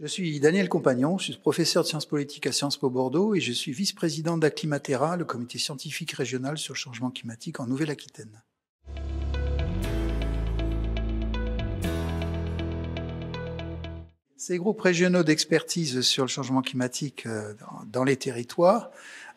Je suis Daniel Compagnon, je suis professeur de sciences politiques à Sciences Po Bordeaux et je suis vice-président d'ACLIMATERA, le comité scientifique régional sur le changement climatique en Nouvelle-Aquitaine. Ces groupes régionaux d'expertise sur le changement climatique euh, dans les territoires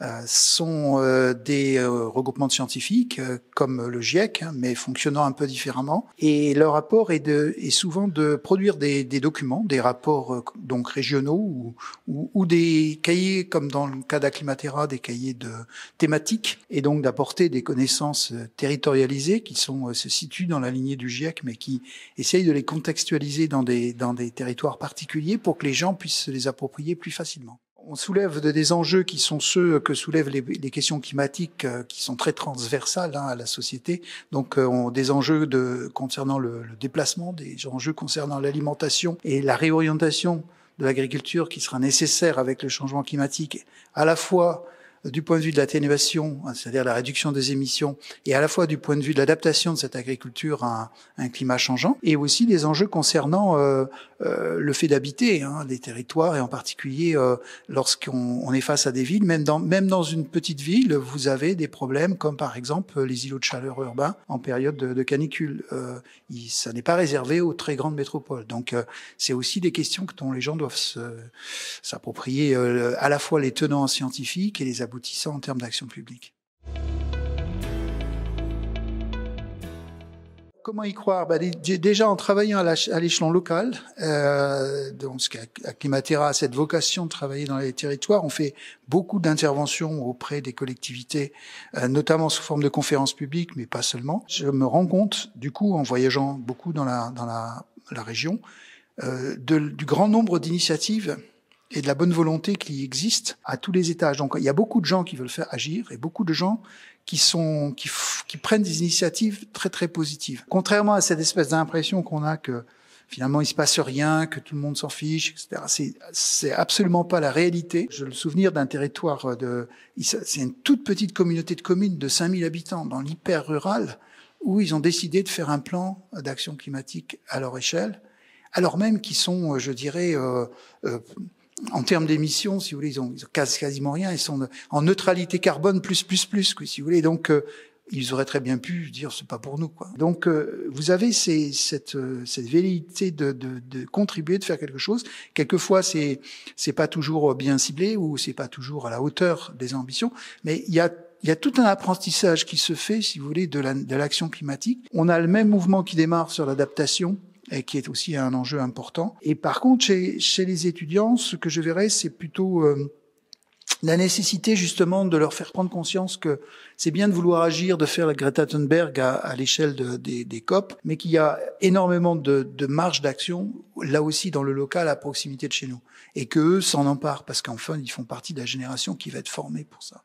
euh, sont euh, des euh, regroupements de scientifiques comme le GIEC, hein, mais fonctionnant un peu différemment. Et leur rapport est, de, est souvent de produire des, documents, des rapports donc régionaux ou, des cahiers, comme dans le cas d'Aclimatera, des cahiers de thématiques, et donc d'apporter des connaissances territorialisées qui sont se situent dans la lignée du GIEC, mais qui essayent de les contextualiser dans des, dans des territoires particuliers pour que les gens puissent se les approprier plus facilement on soulève des enjeux qui sont ceux que soulèvent les, questions climatiques, euh, qui sont très transversales hein, à la société. Donc, euh, des enjeux de, concernant le déplacement, des enjeux concernant l'alimentation et la réorientation de l'agriculture qui sera nécessaire avec le changement climatique, à la fois du point de vue de l'atténuation, hein, c'est-à-dire la réduction des émissions, et à la fois du point de vue de l'adaptation de cette agriculture à un, climat changeant, et aussi les enjeux concernant euh, euh, le fait d'habiter hein, territoires, et en particulier euh, lorsqu'on est face à des villes, même dans, même dans une petite ville, vous avez des problèmes comme par exemple les îlots de chaleur urbains en période de, canicule. Euh, il, ça n'est pas réservé aux très grandes métropoles. Donc euh, c'est aussi des questions dont les gens doivent s'approprier à la fois les tenants scientifiques et les aboutissant en termes d'action publique. Comment y croire bah, Déjà en travaillant à l'échelon local, euh, donc Climatera a cette vocation de travailler dans les territoires, on fait beaucoup d'interventions auprès des collectivités, euh, notamment sous forme de conférences publiques, mais pas seulement. Je me rends compte, du coup, en voyageant beaucoup dans la, région, euh, du grand nombre d'initiatives et de la bonne volonté qui existe à tous les étages. Donc il y a beaucoup de gens qui veulent faire agir et beaucoup de gens qui sont qui, qui prennent des initiatives très très positives. Contrairement à cette espèce d'impression qu'on a que finalement il se passe rien, que tout le monde s'en fiche, etc. C'est, c'est absolument pas la réalité. Je le souviens d'un territoire de, c'est une toute petite communauté de communes de 5000 habitants dans l'hyper rural où ils ont décidé de faire un plan d'action climatique à leur échelle, alors même qu'ils sont, je dirais, euh, euh, en termes d'émissions, si vous voulez, ils ont, ils quasiment rien. Ils sont en neutralité carbone plus plus plus, quoi, si vous voulez. Donc euh, ils auraient très bien pu dire c'est pas pour nous, quoi. Donc euh, vous avez ces, cette, euh, cette velléité de, de, de, contribuer, de faire quelque chose. Quelquefois c'est c'est pas toujours bien ciblé ou c'est pas toujours à la hauteur des ambitions, mais il y a il y a tout un apprentissage qui se fait, si vous voulez, de l'action la, de climatique. On a le même mouvement qui démarre sur l'adaptation, et qui est aussi un enjeu important. Et par contre, chez, les étudiants, ce que je verrais, c'est plutôt euh, la nécessité justement de leur faire prendre conscience que c'est bien de vouloir agir, de faire la Greta Thunberg à, l'échelle des, COP, mais qu'il y a énormément de, de marge d'action là aussi dans le local à proximité de chez nous, et que eux s'en emparent parce qu'enfin ils font partie de la génération qui va être formée pour ça.